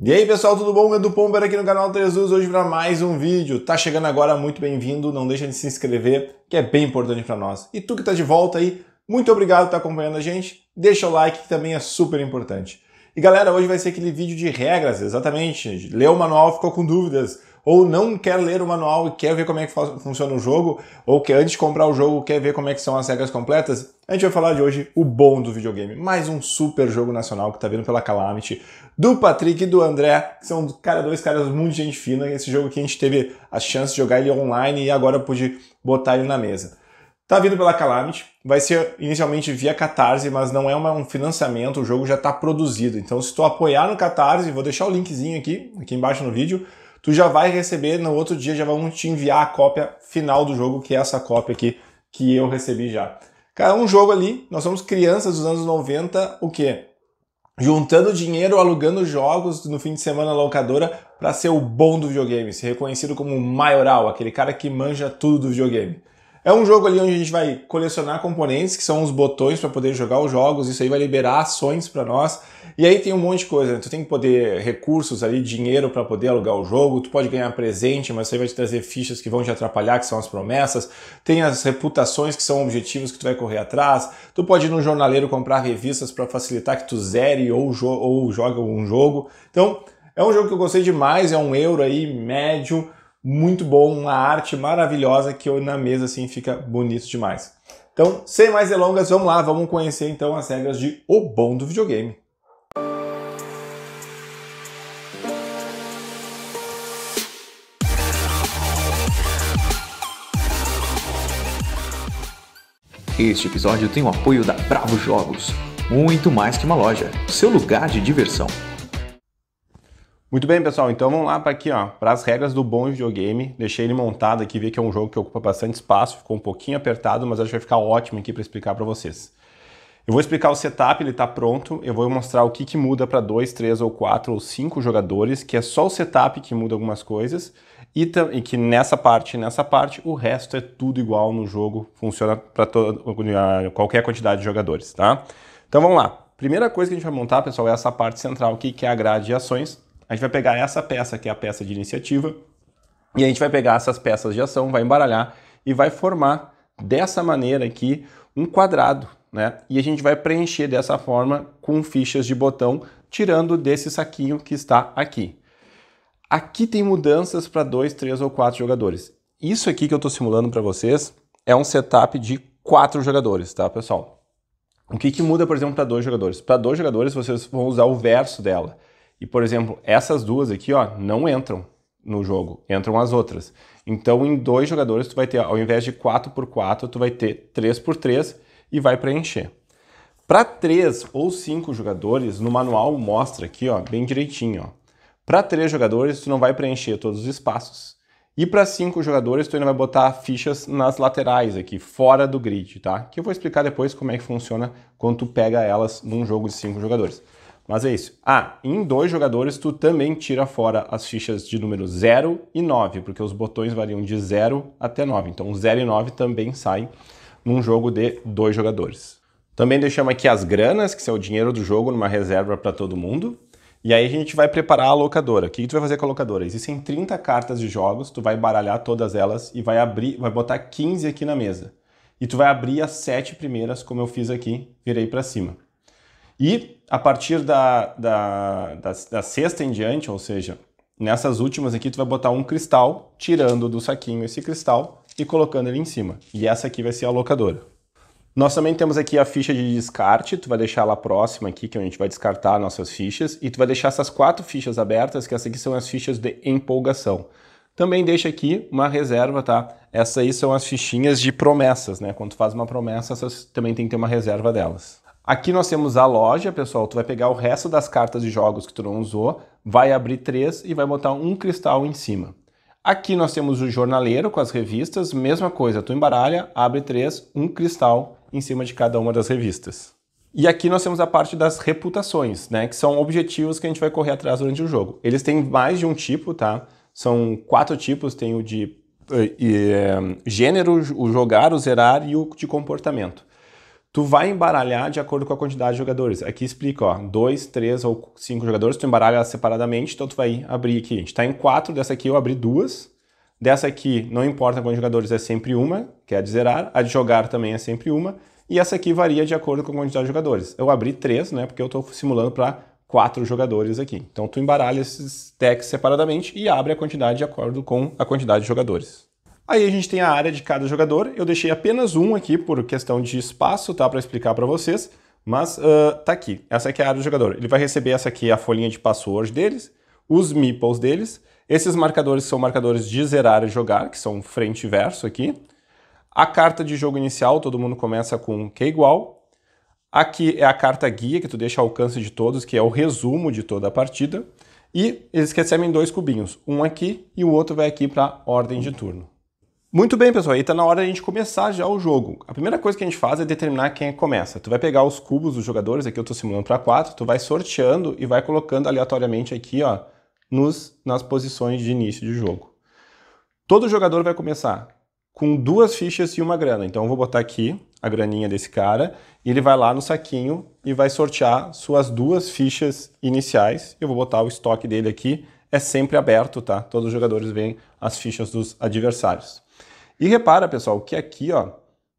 E aí pessoal, tudo bom? Edu Pomper aqui no canal 3 hoje para mais um vídeo. Tá chegando agora, muito bem-vindo, não deixa de se inscrever, que é bem importante para nós. E tu que tá de volta aí, muito obrigado por estar tá acompanhando a gente, deixa o like que também é super importante. E galera, hoje vai ser aquele vídeo de regras, exatamente. Leu o manual, ficou com dúvidas, ou não quer ler o manual e quer ver como é que funciona o jogo, ou que antes de comprar o jogo quer ver como é que são as regras completas, a gente vai falar de hoje o bom do videogame, mais um super jogo nacional que está vindo pela Calamity, do Patrick e do André, que são, cara, dois caras muito gente fina. Esse jogo que a gente teve a chance de jogar ele online e agora pude botar ele na mesa. Tá vindo pela Calamity, vai ser inicialmente via Catarse, mas não é uma, um financiamento, o jogo já está produzido. Então, se tu apoiar no Catarse, vou deixar o linkzinho aqui, aqui embaixo no vídeo, tu já vai receber, no outro dia já vão te enviar a cópia final do jogo, que é essa cópia aqui que eu recebi já. Cara, um jogo ali, nós somos crianças dos anos 90, o quê? juntando dinheiro, alugando jogos no fim de semana na locadora para ser o bom do videogame, ser reconhecido como o maioral, aquele cara que manja tudo do videogame. É um jogo ali onde a gente vai colecionar componentes, que são os botões para poder jogar os jogos, isso aí vai liberar ações para nós. E aí tem um monte de coisa, né? tu tem que poder recursos ali, dinheiro para poder alugar o jogo, tu pode ganhar presente, mas isso aí vai te trazer fichas que vão te atrapalhar, que são as promessas. Tem as reputações, que são objetivos que tu vai correr atrás. Tu pode ir no jornaleiro comprar revistas para facilitar que tu zere ou, jo ou um jogo. Então, é um jogo que eu gostei demais, é um euro aí médio, muito bom, uma arte maravilhosa que na mesa assim fica bonito demais. Então, sem mais delongas, vamos lá, vamos conhecer então as regras de O Bom do Videogame. Este episódio tem o apoio da Bravo Jogos, muito mais que uma loja, seu lugar de diversão. Muito bem, pessoal, então vamos lá para aqui, ó, para as regras do bom videogame. Deixei ele montado aqui, vi que é um jogo que ocupa bastante espaço, ficou um pouquinho apertado, mas acho que vai ficar ótimo aqui para explicar para vocês. Eu vou explicar o setup, ele está pronto, eu vou mostrar o que, que muda para 2, 3 ou 4 ou 5 jogadores, que é só o setup que muda algumas coisas, e, e que nessa parte e nessa parte, o resto é tudo igual no jogo, funciona para qualquer quantidade de jogadores, tá? Então vamos lá. Primeira coisa que a gente vai montar, pessoal, é essa parte central aqui, que é a grade de ações. A gente vai pegar essa peça, que é a peça de iniciativa, e a gente vai pegar essas peças de ação, vai embaralhar e vai formar dessa maneira aqui um quadrado, né? E a gente vai preencher dessa forma com fichas de botão, tirando desse saquinho que está aqui. Aqui tem mudanças para dois, três ou quatro jogadores. Isso aqui que eu estou simulando para vocês é um setup de quatro jogadores, tá, pessoal? O que, que muda, por exemplo, para dois jogadores? Para dois jogadores, vocês vão usar o verso dela. E, por exemplo, essas duas aqui ó, não entram no jogo, entram as outras. Então, em dois jogadores, tu vai ter, ao invés de 4 por 4 tu vai ter 3 por 3 e vai preencher. Para 3 ou 5 jogadores, no manual mostra aqui ó, bem direitinho. Ó. Para 3 jogadores, tu não vai preencher todos os espaços. E para 5 jogadores, tu ainda vai botar fichas nas laterais aqui, fora do grid, tá? Que eu vou explicar depois como é que funciona quando tu pega elas num jogo de 5 jogadores. Mas é isso. Ah, em dois jogadores tu também tira fora as fichas de número 0 e 9, porque os botões variam de 0 até 9. Então 0 e 9 também saem num jogo de dois jogadores. Também deixamos aqui as granas, que são é o dinheiro do jogo, numa reserva para todo mundo. E aí a gente vai preparar a locadora. O que, que tu vai fazer com a locadora? Existem 30 cartas de jogos, tu vai baralhar todas elas e vai abrir, vai botar 15 aqui na mesa. E tu vai abrir as 7 primeiras, como eu fiz aqui, virei para cima. E a partir da, da, da, da sexta em diante, ou seja, nessas últimas aqui, tu vai botar um cristal, tirando do saquinho esse cristal e colocando ele em cima. E essa aqui vai ser a locadora. Nós também temos aqui a ficha de descarte, tu vai deixar lá próxima aqui, que é a gente vai descartar nossas fichas, e tu vai deixar essas quatro fichas abertas, que essas aqui são as fichas de empolgação. Também deixa aqui uma reserva, tá? Essas aí são as fichinhas de promessas, né? Quando tu faz uma promessa, essas também tem que ter uma reserva delas. Aqui nós temos a loja, pessoal. Tu vai pegar o resto das cartas de jogos que tu não usou, vai abrir três e vai botar um cristal em cima. Aqui nós temos o jornaleiro com as revistas, mesma coisa. Tu embaralha, abre três, um cristal em cima de cada uma das revistas. E aqui nós temos a parte das reputações, né? Que são objetivos que a gente vai correr atrás durante o jogo. Eles têm mais de um tipo, tá? São quatro tipos: tem o de eh, eh, gênero, o jogar, o zerar e o de comportamento tu vai embaralhar de acordo com a quantidade de jogadores. Aqui explica, ó, dois, três ou cinco jogadores, tu embaralha separadamente, então tu vai abrir aqui. A gente está em quatro, dessa aqui eu abri duas. Dessa aqui, não importa quantos jogadores, é sempre uma, que é a de zerar. A de jogar também é sempre uma. E essa aqui varia de acordo com a quantidade de jogadores. Eu abri três, né, porque eu estou simulando para quatro jogadores aqui. Então tu embaralha esses decks separadamente e abre a quantidade de acordo com a quantidade de jogadores. Aí a gente tem a área de cada jogador. Eu deixei apenas um aqui por questão de espaço, tá? Para explicar para vocês. Mas uh, tá aqui. Essa aqui é a área do jogador. Ele vai receber essa aqui, a folhinha de password deles, os meeples deles, esses marcadores são marcadores de zerar e jogar, que são frente e verso aqui. A carta de jogo inicial, todo mundo começa com que é igual. Aqui é a carta guia, que tu deixa ao alcance de todos, que é o resumo de toda a partida. E eles recebem dois cubinhos, um aqui e o outro vai aqui para ordem de turno. Muito bem, pessoal, aí tá na hora de a gente começar já o jogo. A primeira coisa que a gente faz é determinar quem é começa. Tu vai pegar os cubos dos jogadores, aqui eu estou simulando para quatro. tu vai sorteando e vai colocando aleatoriamente aqui, ó, nos, nas posições de início de jogo. Todo jogador vai começar com duas fichas e uma grana. Então eu vou botar aqui a graninha desse cara e ele vai lá no saquinho e vai sortear suas duas fichas iniciais. Eu vou botar o estoque dele aqui, é sempre aberto, tá? Todos os jogadores veem as fichas dos adversários. E repara, pessoal, que aqui ó,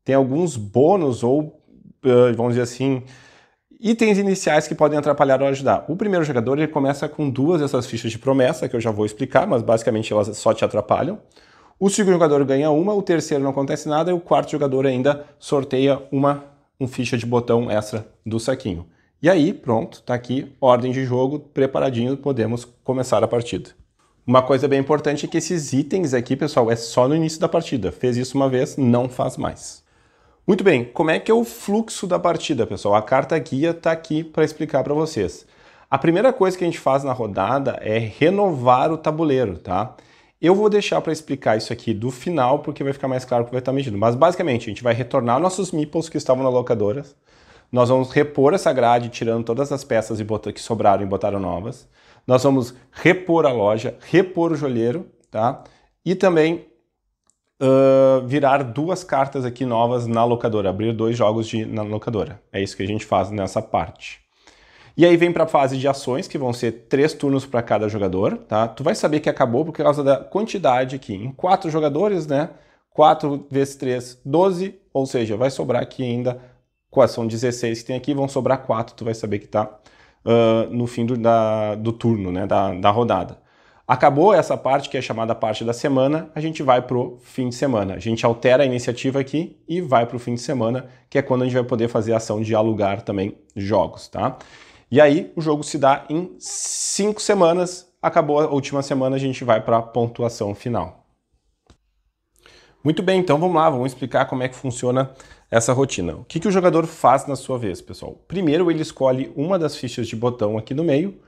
tem alguns bônus ou, eh, vamos dizer assim, itens iniciais que podem atrapalhar ou ajudar. O primeiro jogador ele começa com duas dessas fichas de promessa, que eu já vou explicar, mas basicamente elas só te atrapalham. O segundo jogador ganha uma, o terceiro não acontece nada e o quarto jogador ainda sorteia uma um ficha de botão extra do saquinho. E aí, pronto, está aqui, ordem de jogo, preparadinho, podemos começar a partida. Uma coisa bem importante é que esses itens aqui, pessoal, é só no início da partida. Fez isso uma vez, não faz mais. Muito bem, como é que é o fluxo da partida, pessoal? A carta guia está aqui para explicar para vocês. A primeira coisa que a gente faz na rodada é renovar o tabuleiro, tá? Eu vou deixar para explicar isso aqui do final, porque vai ficar mais claro o que vai estar tá medindo. Mas basicamente, a gente vai retornar nossos meeples que estavam na locadora. Nós vamos repor essa grade, tirando todas as peças que sobraram e botaram novas. Nós vamos repor a loja, repor o joalheiro, tá? E também uh, virar duas cartas aqui novas na locadora, abrir dois jogos de, na locadora. É isso que a gente faz nessa parte. E aí vem para a fase de ações, que vão ser três turnos para cada jogador, tá? Tu vai saber que acabou por causa da quantidade aqui. Em quatro jogadores, né? Quatro vezes três, doze. ou seja, vai sobrar aqui ainda, são 16 que tem aqui, vão sobrar quatro. tu vai saber que tá uh, no fim do, da, do turno, né, da, da rodada. Acabou essa parte, que é chamada parte da semana, a gente vai para o fim de semana. A gente altera a iniciativa aqui e vai para o fim de semana, que é quando a gente vai poder fazer a ação de alugar também jogos, tá? E aí o jogo se dá em cinco semanas, acabou a última semana, a gente vai para a pontuação final. Muito bem, então vamos lá, vamos explicar como é que funciona essa rotina. O que, que o jogador faz na sua vez, pessoal? Primeiro, ele escolhe uma das fichas de botão aqui no meio,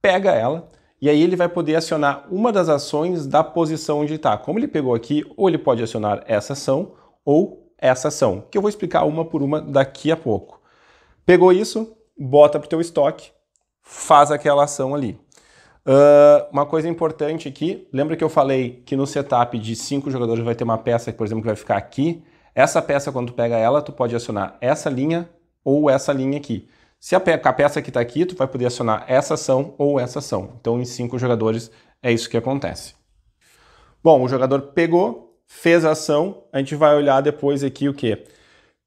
pega ela e aí ele vai poder acionar uma das ações da posição onde está. Como ele pegou aqui, ou ele pode acionar essa ação ou essa ação, que eu vou explicar uma por uma daqui a pouco. Pegou isso, bota para o teu estoque, faz aquela ação ali. Uh, uma coisa importante aqui, lembra que eu falei que no setup de cinco jogadores vai ter uma peça, por exemplo, que vai ficar aqui? Essa peça, quando tu pega ela, tu pode acionar essa linha ou essa linha aqui. Se a, peça que está aqui, tu vai poder acionar essa ação ou essa ação. Então, em cinco jogadores, é isso que acontece. Bom, o jogador pegou, fez a ação, a gente vai olhar depois aqui o quê?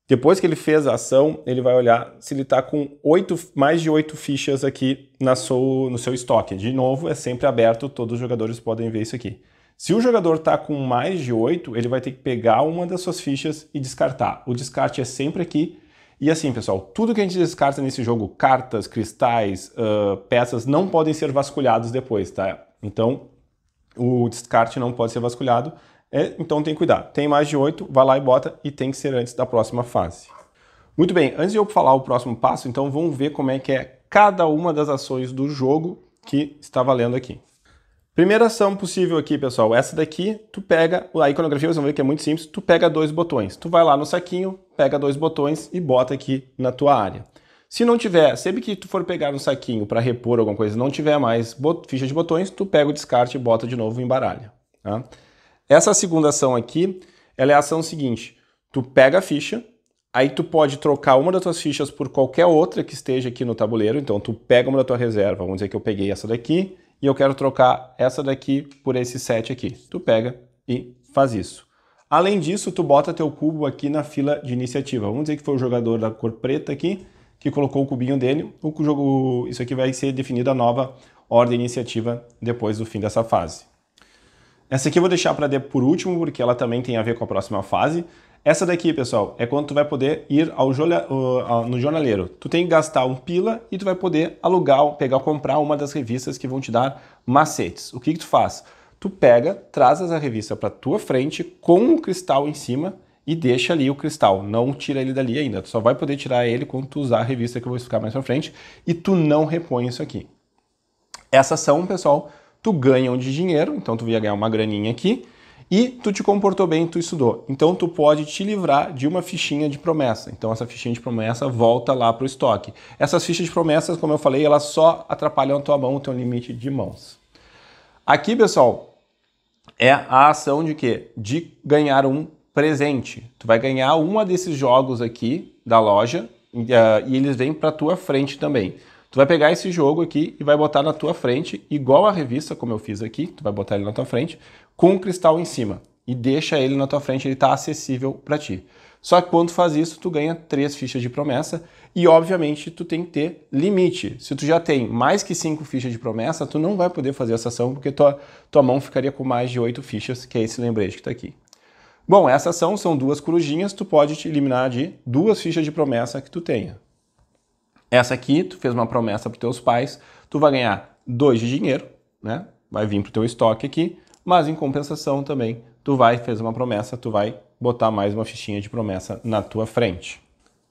Depois que ele fez a ação, ele vai olhar se ele está com 8, mais de oito fichas aqui na sua no seu estoque. De novo, é sempre aberto, todos os jogadores podem ver isso aqui. Se o jogador está com mais de 8, ele vai ter que pegar uma das suas fichas e descartar. O descarte é sempre aqui. E assim, pessoal, tudo que a gente descarta nesse jogo, cartas, cristais, uh, peças, não podem ser vasculhados depois, tá? Então, o descarte não pode ser vasculhado, é, então tem cuidado. Tem mais de 8, vai lá e bota, e tem que ser antes da próxima fase. Muito bem, antes de eu falar o próximo passo, então vamos ver como é que é cada uma das ações do jogo que está valendo aqui. Primeira ação possível aqui, pessoal, essa daqui, tu pega, a iconografia vocês vão ver que é muito simples, tu pega dois botões. Tu vai lá no saquinho, pega dois botões e bota aqui na tua área. Se não tiver, sempre que tu for pegar um saquinho para repor alguma coisa, não tiver mais ficha de botões, tu pega o descarte e bota de novo em baralha. Tá? Essa segunda ação aqui, ela é a ação seguinte, tu pega a ficha, aí tu pode trocar uma das tuas fichas por qualquer outra que esteja aqui no tabuleiro, então tu pega uma da tua reserva, vamos dizer que eu peguei essa daqui, e eu quero trocar essa daqui por esse sete aqui. Tu pega e faz isso. Além disso, tu bota teu cubo aqui na fila de iniciativa. Vamos dizer que foi o jogador da cor preta aqui, que colocou o cubinho dele. O jogo, isso aqui vai ser definida a nova ordem iniciativa depois do fim dessa fase. Essa aqui eu vou deixar para por último, porque ela também tem a ver com a próxima fase, essa daqui, pessoal, é quando tu vai poder ir ao jolia, uh, no jornaleiro. Tu tem que gastar um pila e tu vai poder alugar, pegar, comprar uma das revistas que vão te dar macetes. O que, que tu faz? Tu pega, traz a revista para tua frente com um cristal em cima e deixa ali o cristal, não tira ele dali ainda. Tu só vai poder tirar ele quando tu usar a revista que eu vou explicar mais pra frente e tu não repõe isso aqui. Essa ação, pessoal, tu ganha um de dinheiro, então tu ia ganhar uma graninha aqui e tu te comportou bem, tu estudou. Então tu pode te livrar de uma fichinha de promessa. Então essa fichinha de promessa volta lá para o estoque. Essas fichas de promessas, como eu falei, elas só atrapalham a tua mão, o teu limite de mãos. Aqui, pessoal, é a ação de quê? De ganhar um presente. Tu vai ganhar uma desses jogos aqui da loja e ah, eles vêm para tua frente também. Tu vai pegar esse jogo aqui e vai botar na tua frente, igual a revista, como eu fiz aqui, tu vai botar ele na tua frente, com um cristal em cima. E deixa ele na tua frente, ele está acessível para ti. Só que quando tu faz isso, tu ganha três fichas de promessa e, obviamente, tu tem que ter limite. Se tu já tem mais que cinco fichas de promessa, tu não vai poder fazer essa ação porque tua, tua mão ficaria com mais de oito fichas, que é esse lembrete que está aqui. Bom, essa ação são duas corujinhas, tu pode te eliminar de duas fichas de promessa que tu tenha. Essa aqui, tu fez uma promessa para teus pais, tu vai ganhar dois de dinheiro, né? Vai vir pro teu estoque aqui, mas em compensação também, tu vai fez uma promessa, tu vai botar mais uma fichinha de promessa na tua frente.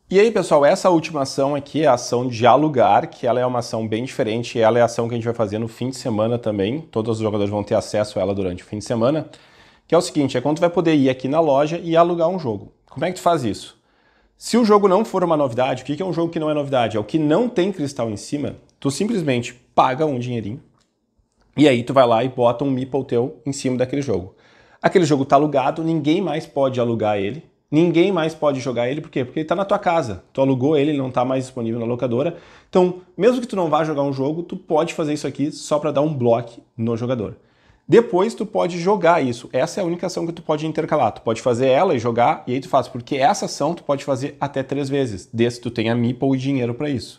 E aí, pessoal, essa última ação aqui é a ação de alugar, que ela é uma ação bem diferente, ela é a ação que a gente vai fazer no fim de semana também, todos os jogadores vão ter acesso a ela durante o fim de semana, que é o seguinte, é quando tu vai poder ir aqui na loja e alugar um jogo. Como é que tu faz isso? Se o jogo não for uma novidade, o que é um jogo que não é novidade? É o que não tem cristal em cima, tu simplesmente paga um dinheirinho e aí tu vai lá e bota um meeple teu em cima daquele jogo. Aquele jogo tá alugado, ninguém mais pode alugar ele, ninguém mais pode jogar ele, por quê? Porque ele tá na tua casa. Tu alugou ele, ele não tá mais disponível na locadora. Então, mesmo que tu não vá jogar um jogo, tu pode fazer isso aqui só para dar um bloco no jogador. Depois tu pode jogar isso. Essa é a única ação que tu pode intercalar. Tu pode fazer ela e jogar, e aí tu faz, porque essa ação tu pode fazer até três vezes, desde que tu tenha meeple e dinheiro para isso.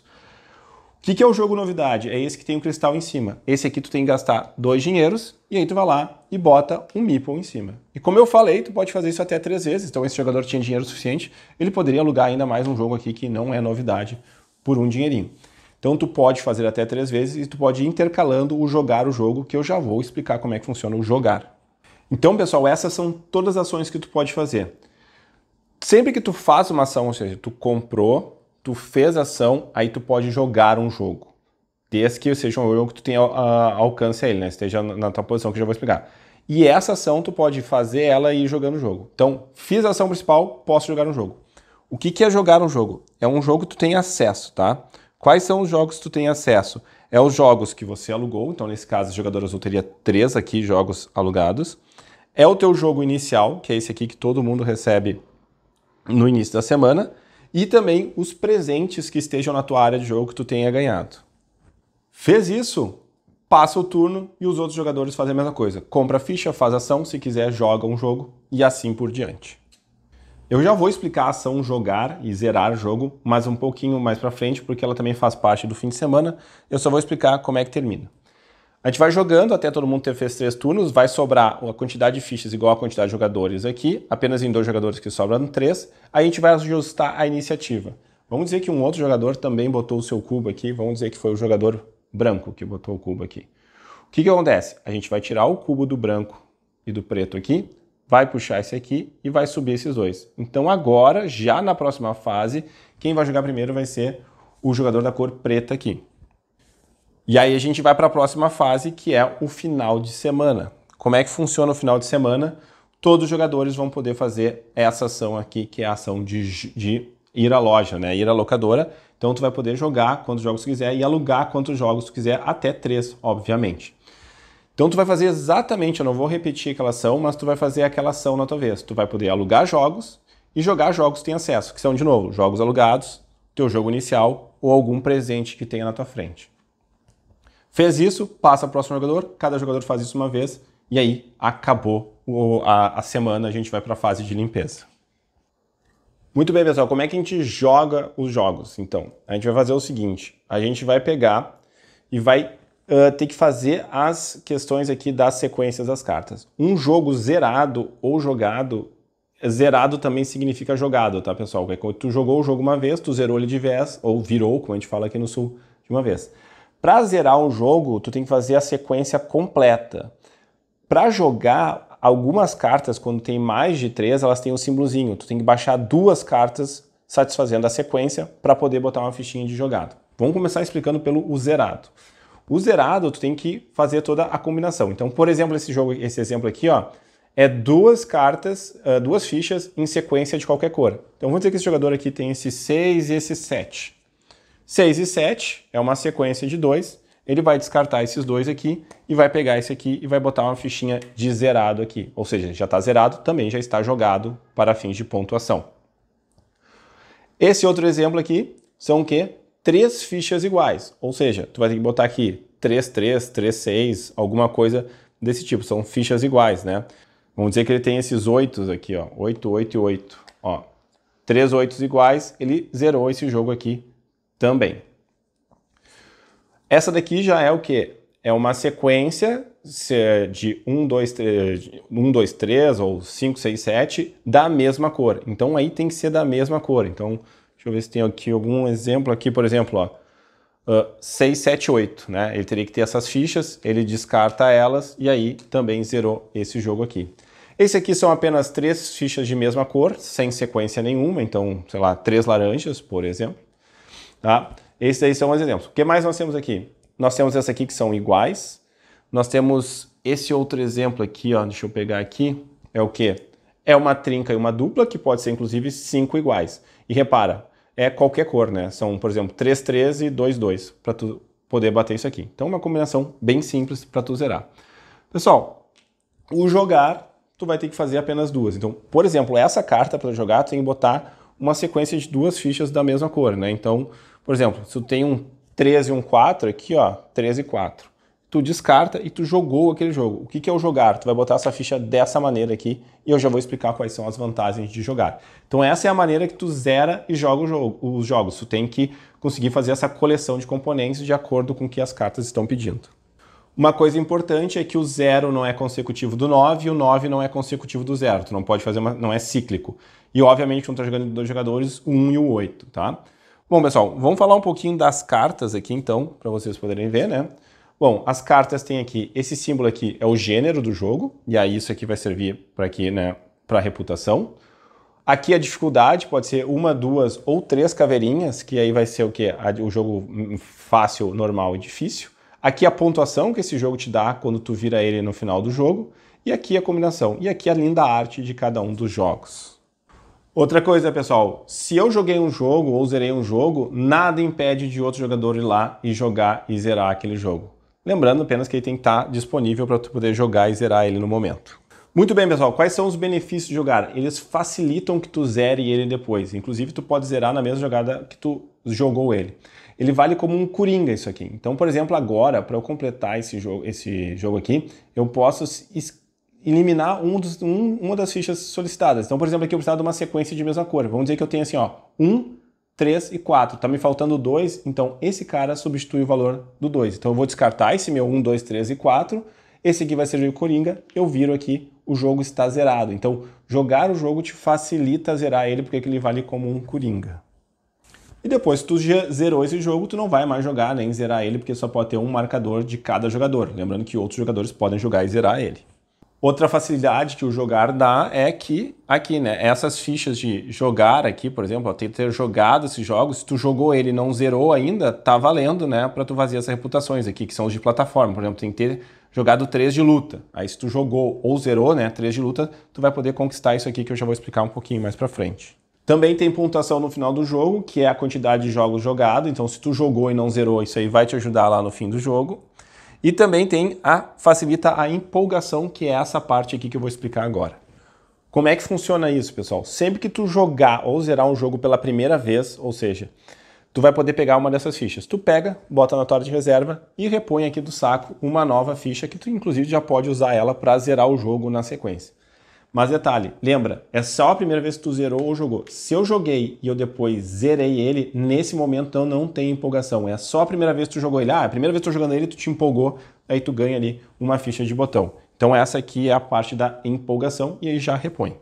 O que, que é o jogo novidade? É esse que tem o um cristal em cima. Esse aqui tu tem que gastar dois dinheiros, e aí tu vai lá e bota um meeple em cima. E como eu falei, tu pode fazer isso até três vezes, então esse jogador tinha dinheiro suficiente, ele poderia alugar ainda mais um jogo aqui que não é novidade por um dinheirinho. Então tu pode fazer até três vezes e tu pode ir intercalando o jogar o jogo, que eu já vou explicar como é que funciona o jogar. Então, pessoal, essas são todas as ações que tu pode fazer. Sempre que tu faz uma ação, ou seja, tu comprou, tu fez a ação, aí tu pode jogar um jogo. Desde que seja um jogo que tu tenha ah, alcance a ele, né? Esteja na tua posição, que eu já vou explicar. E essa ação tu pode fazer ela e ir jogando o jogo. Então, fiz a ação principal, posso jogar um jogo. O que, que é jogar um jogo? É um jogo que tu tem acesso, tá? Quais são os jogos que tu tem acesso? É os jogos que você alugou, então nesse caso, Jogador Azul teria três aqui jogos alugados. É o teu jogo inicial, que é esse aqui que todo mundo recebe no início da semana, e também os presentes que estejam na tua área de jogo que tu tenha ganhado. Fez isso? Passa o turno e os outros jogadores fazem a mesma coisa. Compra a ficha, faz ação, se quiser joga um jogo e assim por diante. Eu já vou explicar a ação jogar e zerar jogo, mas um pouquinho mais para frente, porque ela também faz parte do fim de semana. Eu só vou explicar como é que termina. A gente vai jogando até todo mundo ter feito três turnos, vai sobrar a quantidade de fichas igual a quantidade de jogadores aqui, apenas em dois jogadores que sobram três, aí a gente vai ajustar a iniciativa. Vamos dizer que um outro jogador também botou o seu cubo aqui, vamos dizer que foi o jogador branco que botou o cubo aqui. O que, que acontece? A gente vai tirar o cubo do branco e do preto aqui, vai puxar esse aqui e vai subir esses dois. Então agora, já na próxima fase, quem vai jogar primeiro vai ser o jogador da cor preta aqui. E aí a gente vai para a próxima fase, que é o final de semana. Como é que funciona o final de semana? Todos os jogadores vão poder fazer essa ação aqui, que é a ação de, de ir à loja, né? ir à locadora. Então tu vai poder jogar quantos jogos tu quiser e alugar quantos jogos tu quiser, até três, obviamente. Então tu vai fazer exatamente, eu não vou repetir aquela ação, mas tu vai fazer aquela ação na tua vez. Tu vai poder alugar jogos e jogar jogos que tem acesso, que são, de novo, jogos alugados, teu jogo inicial ou algum presente que tenha na tua frente. Fez isso, passa para o próximo jogador, cada jogador faz isso uma vez, e aí acabou a, a semana, a gente vai para a fase de limpeza. Muito bem, pessoal, como é que a gente joga os jogos? Então, a gente vai fazer o seguinte, a gente vai pegar e vai uh, eh, tem que fazer as questões aqui das sequências das cartas. Um jogo zerado ou jogado, zerado também significa jogado, tá pessoal? É tu jogou o jogo uma vez, tu zerou ele de vez, ou virou, como a gente fala aqui no sul, de uma vez. Para zerar um jogo, tu tem que fazer a sequência completa. Para jogar, algumas cartas, quando tem mais de três, elas têm um símbolozinho. Tu tem que baixar duas cartas satisfazendo a sequência para poder botar uma fichinha de jogado. Vamos começar explicando pelo zerado. O zerado, tu tem que fazer toda a combinação. Então, por exemplo, esse jogo, esse exemplo aqui, ó, é duas cartas, uh, duas fichas em sequência de qualquer cor. Então, vamos dizer que esse jogador aqui tem esse 6 e esse 7. 6 e 7 é uma sequência de dois. Ele vai descartar esses dois aqui e vai pegar esse aqui e vai botar uma fichinha de zerado aqui. Ou seja, já está zerado, também já está jogado para fins de pontuação. Esse outro exemplo aqui são o quê? três fichas iguais. Ou seja, tu vai ter que botar aqui 3, 3, 3, 6, alguma coisa desse tipo. São fichas iguais, né? Vamos dizer que ele tem esses 8 aqui, ó. 8, 8 e 8. Ó, três 8 iguais, ele zerou esse jogo aqui também. Essa daqui já é o que? É uma sequência é de 1, 2, 3, 1, 2, 3 ou 5, 6, 7 da mesma cor. Então aí tem que ser da mesma cor. Então Deixa eu ver se tem aqui algum exemplo aqui, por exemplo, ó, uh, 6, 7, 8, né? Ele teria que ter essas fichas, ele descarta elas e aí também zerou esse jogo aqui. Esse aqui são apenas três fichas de mesma cor, sem sequência nenhuma, então, sei lá, três laranjas, por exemplo. Tá? Esses aí são os exemplos. O que mais nós temos aqui? Nós temos essa aqui que são iguais. Nós temos esse outro exemplo aqui, ó, deixa eu pegar aqui. É o quê? É uma trinca e uma dupla, que pode ser inclusive cinco iguais. E repara, é qualquer cor, né? São, por exemplo, 3, 3 e 2, 2 para tu poder bater isso aqui. Então, é uma combinação bem simples para tu zerar. Pessoal, o jogar, tu vai ter que fazer apenas duas. Então, por exemplo, essa carta para jogar, tu tem que botar uma sequência de duas fichas da mesma cor, né? Então, por exemplo, se tu tem um 13 e um 4 aqui, ó, 13 e 4 tu descarta e tu jogou aquele jogo. O que, que é o jogar? Tu vai botar essa ficha dessa maneira aqui e eu já vou explicar quais são as vantagens de jogar. Então essa é a maneira que tu zera e joga jogo, os jogos. Tu tem que conseguir fazer essa coleção de componentes de acordo com o que as cartas estão pedindo. Uma coisa importante é que o zero não é consecutivo do 9 e o 9 não é consecutivo do zero. Tu não pode fazer uma, não é cíclico. E obviamente quando tá jogando dois jogadores, o 1 um e o 8, tá? Bom, pessoal, vamos falar um pouquinho das cartas aqui então, para vocês poderem ver, né? Bom, as cartas têm aqui, esse símbolo aqui é o gênero do jogo, e aí isso aqui vai servir para aqui, né, para reputação. Aqui a dificuldade pode ser uma, duas ou três caveirinhas, que aí vai ser o quê? O jogo fácil, normal e difícil. Aqui a pontuação que esse jogo te dá quando tu vira ele no final do jogo. E aqui a combinação. E aqui a linda arte de cada um dos jogos. Outra coisa, pessoal, se eu joguei um jogo ou zerei um jogo, nada impede de outro jogador ir lá e jogar e zerar aquele jogo. Lembrando apenas que ele tem que estar tá disponível para tu poder jogar e zerar ele no momento. Muito bem, pessoal. Quais são os benefícios de jogar? Eles facilitam que tu zere ele depois. Inclusive, tu pode zerar na mesma jogada que tu jogou ele. Ele vale como um coringa isso aqui. Então, por exemplo, agora, para eu completar esse jogo, esse jogo aqui, eu posso eliminar um dos, um, uma das fichas solicitadas. Então, por exemplo, aqui eu precisava de uma sequência de mesma cor. Vamos dizer que eu tenho assim, ó, um, 3 e 4. Tá me faltando 2, então esse cara substitui o valor do 2. Então eu vou descartar esse meu 1, 2, 3 e 4. Esse aqui vai ser o Coringa, eu viro aqui, o jogo está zerado. Então jogar o jogo te facilita zerar ele, porque ele vale como um Coringa. E depois que tu zerou esse jogo, tu não vai mais jogar nem zerar ele, porque só pode ter um marcador de cada jogador. Lembrando que outros jogadores podem jogar e zerar ele. Outra facilidade que o jogar dá é que aqui, né? Essas fichas de jogar aqui, por exemplo, tem que ter jogado esses jogos. Se tu jogou ele e não zerou ainda, tá valendo, né? Para tu fazer essas reputações aqui, que são os de plataforma. Por exemplo, tem que ter jogado três de luta. Aí se tu jogou ou zerou, né, três de luta, tu vai poder conquistar isso aqui que eu já vou explicar um pouquinho mais para frente. Também tem pontuação no final do jogo, que é a quantidade de jogos jogados. Então, se tu jogou e não zerou, isso aí vai te ajudar lá no fim do jogo. E também tem a facilita a empolgação, que é essa parte aqui que eu vou explicar agora. Como é que funciona isso, pessoal? Sempre que tu jogar ou zerar um jogo pela primeira vez, ou seja, tu vai poder pegar uma dessas fichas. Tu pega, bota na torre de reserva e repõe aqui do saco uma nova ficha que tu inclusive já pode usar ela para zerar o jogo na sequência. Mas detalhe, lembra, é só a primeira vez que tu zerou ou jogou. Se eu joguei e eu depois zerei ele, nesse momento eu não tenho empolgação. É só a primeira vez que tu jogou ele. Ah, é a primeira vez que tu jogando ele, tu te empolgou, aí tu ganha ali uma ficha de botão. Então essa aqui é a parte da empolgação e aí já repõe.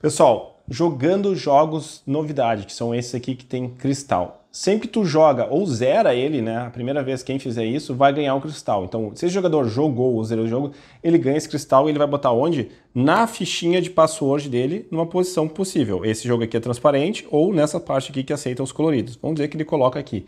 Pessoal, jogando jogos novidade, que são esses aqui que tem cristal sempre que tu joga ou zera ele, né, a primeira vez quem fizer isso vai ganhar o cristal. Então, se o jogador jogou ou zerou o jogo, ele ganha esse cristal e ele vai botar onde? Na fichinha de password dele, numa posição possível. Esse jogo aqui é transparente ou nessa parte aqui que aceita os coloridos. Vamos dizer que ele coloca aqui.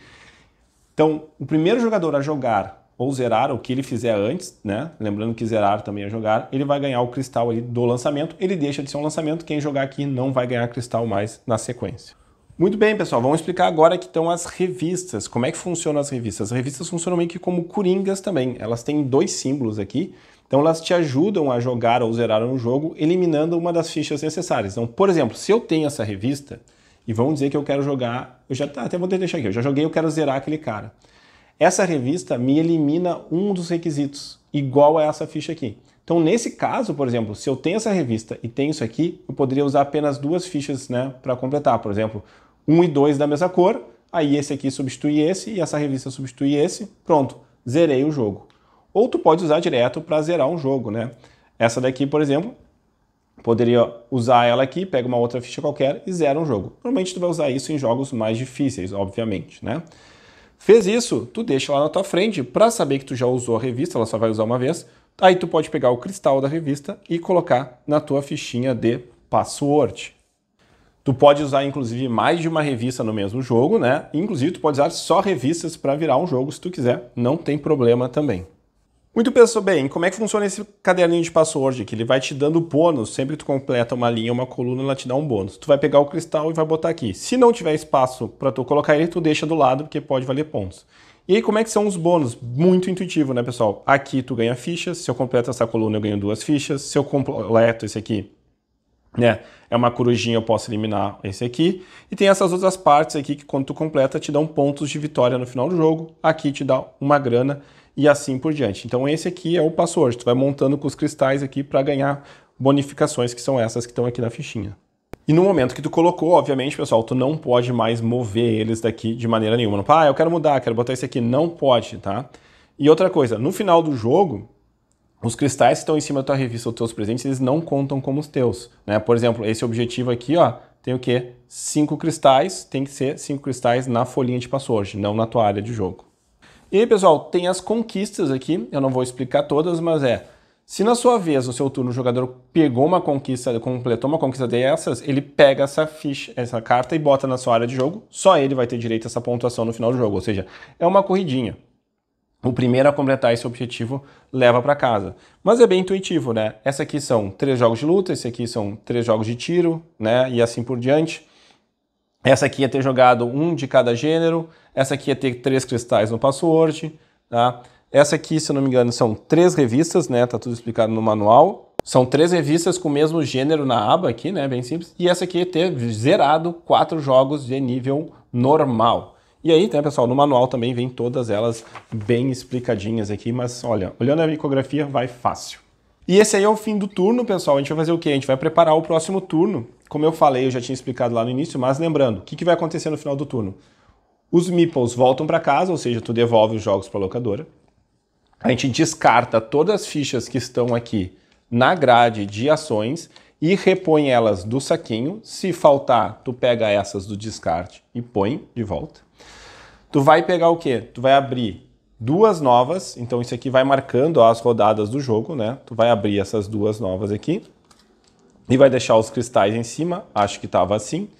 Então, o primeiro jogador a jogar ou zerar o que ele fizer antes, né? Lembrando que zerar também é jogar, ele vai ganhar o cristal ali do lançamento, ele deixa de ser um lançamento, quem jogar aqui não vai ganhar cristal mais na sequência. Muito bem, pessoal, vamos explicar agora que estão as revistas. Como é que funcionam as revistas? As revistas funcionam meio que como coringas também. Elas têm dois símbolos aqui, então elas te ajudam a jogar ou zerar um jogo eliminando uma das fichas necessárias. Então, por exemplo, se eu tenho essa revista e vamos dizer que eu quero jogar, eu já até vou deixar aqui, eu já joguei, eu quero zerar aquele cara. Essa revista me elimina um dos requisitos, igual a essa ficha aqui. Então, nesse caso, por exemplo, se eu tenho essa revista e tenho isso aqui, eu poderia usar apenas duas fichas né, para completar. Por exemplo, 1 e 2 da mesma cor, aí esse aqui substitui esse e essa revista substitui esse, pronto, zerei o jogo. Ou tu pode usar direto para zerar um jogo, né? Essa daqui, por exemplo, poderia usar ela aqui, pega uma outra ficha qualquer e zera um jogo. Normalmente tu vai usar isso em jogos mais difíceis, obviamente, né? Fez isso, tu deixa lá na tua frente para saber que tu já usou a revista, ela só vai usar uma vez. Aí tu pode pegar o cristal da revista e colocar na tua fichinha de password. Tu pode usar, inclusive, mais de uma revista no mesmo jogo, né? Inclusive, tu pode usar só revistas para virar um jogo se tu quiser, não tem problema também. Muito pessoal bem, como é que funciona esse caderninho de password que ele vai te dando bônus, sempre que tu completa uma linha, uma coluna, ela te dá um bônus. Tu vai pegar o cristal e vai botar aqui. Se não tiver espaço para tu colocar ele, tu deixa do lado, porque pode valer pontos. E aí, como é que são os bônus? Muito intuitivo, né, pessoal? Aqui tu ganha fichas, se eu completo essa coluna eu ganho duas fichas, se eu completo esse aqui né? É uma corujinha, eu posso eliminar esse aqui. E tem essas outras partes aqui que quando tu completa te dão pontos de vitória no final do jogo. Aqui te dá uma grana e assim por diante. Então esse aqui é o password. Tu vai montando com os cristais aqui para ganhar bonificações, que são essas que estão aqui na fichinha. E no momento que tu colocou, obviamente, pessoal, tu não pode mais mover eles daqui de maneira nenhuma. Não, ah, eu quero mudar, quero botar esse aqui. Não pode, tá? E outra coisa, no final do jogo, os cristais que estão em cima da tua revista ou dos teus presentes, eles não contam como os teus. Né? Por exemplo, esse objetivo aqui, ó, tem o quê? Cinco cristais, tem que ser cinco cristais na folhinha de password, não na tua área de jogo. E aí, pessoal, tem as conquistas aqui, eu não vou explicar todas, mas é... Se na sua vez, no seu turno, o jogador pegou uma conquista, completou uma conquista dessas, ele pega essa ficha, essa carta e bota na sua área de jogo, só ele vai ter direito a essa pontuação no final do jogo, ou seja, é uma corridinha o primeiro a completar esse objetivo leva para casa. Mas é bem intuitivo, né? Essa aqui são três jogos de luta, esse aqui são três jogos de tiro, né? E assim por diante. Essa aqui é ter jogado um de cada gênero, essa aqui é ter três cristais no password, tá? Essa aqui, se eu não me engano, são três revistas, né? Tá tudo explicado no manual. São três revistas com o mesmo gênero na aba aqui, né? Bem simples. E essa aqui é ter zerado quatro jogos de nível normal, e aí, né, pessoal, no manual também vem todas elas bem explicadinhas aqui, mas olha, olhando a micografia vai fácil. E esse aí é o fim do turno, pessoal. A gente vai fazer o quê? A gente vai preparar o próximo turno. Como eu falei, eu já tinha explicado lá no início, mas lembrando, o que, que vai acontecer no final do turno? Os meeples voltam para casa, ou seja, tu devolve os jogos para a locadora. A gente descarta todas as fichas que estão aqui na grade de ações e repõe elas do saquinho. Se faltar, tu pega essas do descarte e põe de volta. Tu vai pegar o quê? Tu vai abrir duas novas, então isso aqui vai marcando ó, as rodadas do jogo, né? Tu vai abrir essas duas novas aqui e vai deixar os cristais em cima, acho que estava assim.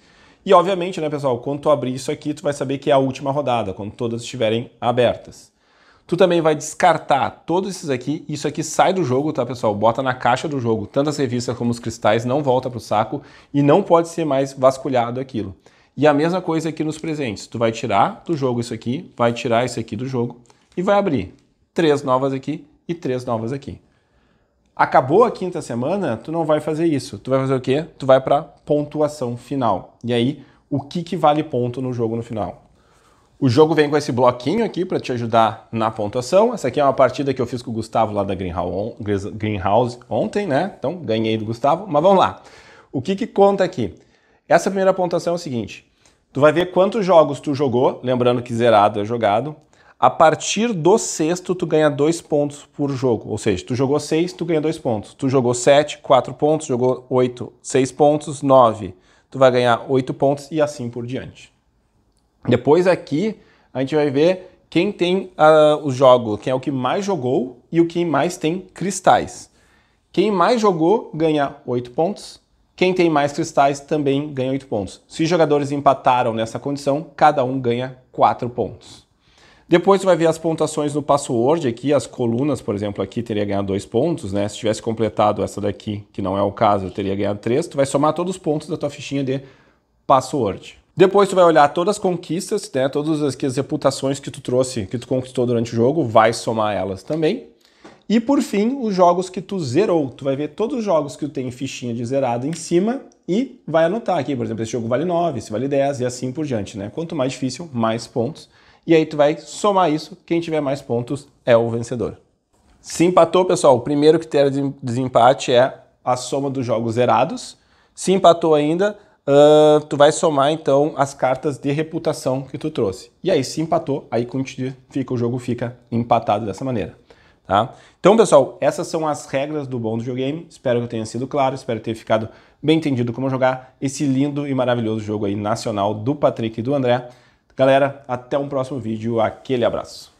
E obviamente, né, pessoal, quando tu abrir isso aqui, tu vai saber que é a última rodada, quando todas estiverem abertas. Tu também vai descartar todos esses aqui, isso aqui sai do jogo, tá, pessoal? Bota na caixa do jogo, tanto as revistas como os cristais, não volta pro saco e não pode ser mais vasculhado aquilo. E a mesma coisa aqui nos presentes. Tu vai tirar do jogo isso aqui, vai tirar isso aqui do jogo e vai abrir três novas aqui e três novas aqui. Acabou a quinta semana, tu não vai fazer isso. Tu vai fazer o quê? Tu vai para pontuação final. E aí, o que, que vale ponto no jogo no final? O jogo vem com esse bloquinho aqui para te ajudar na pontuação. Essa aqui é uma partida que eu fiz com o Gustavo lá da Greenhouse ontem, né? Então, ganhei do Gustavo. Mas vamos lá. O que, que conta aqui? Essa primeira pontuação é o seguinte: tu vai ver quantos jogos tu jogou, lembrando que zerado é jogado. A partir do sexto, tu ganha dois pontos por jogo. Ou seja, tu jogou seis, tu ganha dois pontos. Tu jogou sete, quatro pontos. Jogou oito, seis pontos. Nove, tu vai ganhar oito pontos e assim por diante. Depois aqui, a gente vai ver quem tem uh, ah, o jogo, quem é o que mais jogou e o que mais tem cristais. Quem mais jogou ganha oito pontos, quem tem mais cristais também ganha 8 pontos. Se jogadores empataram nessa condição, cada um ganha 4 pontos. Depois você vai ver as pontuações no password aqui, as colunas, por exemplo, aqui teria ganhado 2 pontos, né? Se tivesse completado essa daqui, que não é o caso, eu teria ganhado 3. Tu vai somar todos os pontos da tua fichinha de password. Depois tu vai olhar todas as conquistas, né? Todas as reputações que tu trouxe, que tu conquistou durante o jogo, vai somar elas também. E por fim, os jogos que tu zerou. Tu vai ver todos os jogos que tu tem fichinha de zerado em cima e vai anotar aqui, por exemplo, esse jogo vale 9, esse vale 10 e assim por diante, né? Quanto mais difícil, mais pontos. E aí tu vai somar isso, quem tiver mais pontos é o vencedor. Se empatou, pessoal, o primeiro critério de desempate é a soma dos jogos zerados. Se empatou ainda, uh, tu vai somar então as cartas de reputação que tu trouxe. E aí se empatou, aí fica o jogo fica empatado dessa maneira. Tá? Então, pessoal, essas são as regras do bom do videogame. Espero que tenha sido claro, espero ter ficado bem entendido como jogar esse lindo e maravilhoso jogo aí nacional do Patrick e do André. Galera, até um próximo vídeo. Aquele abraço.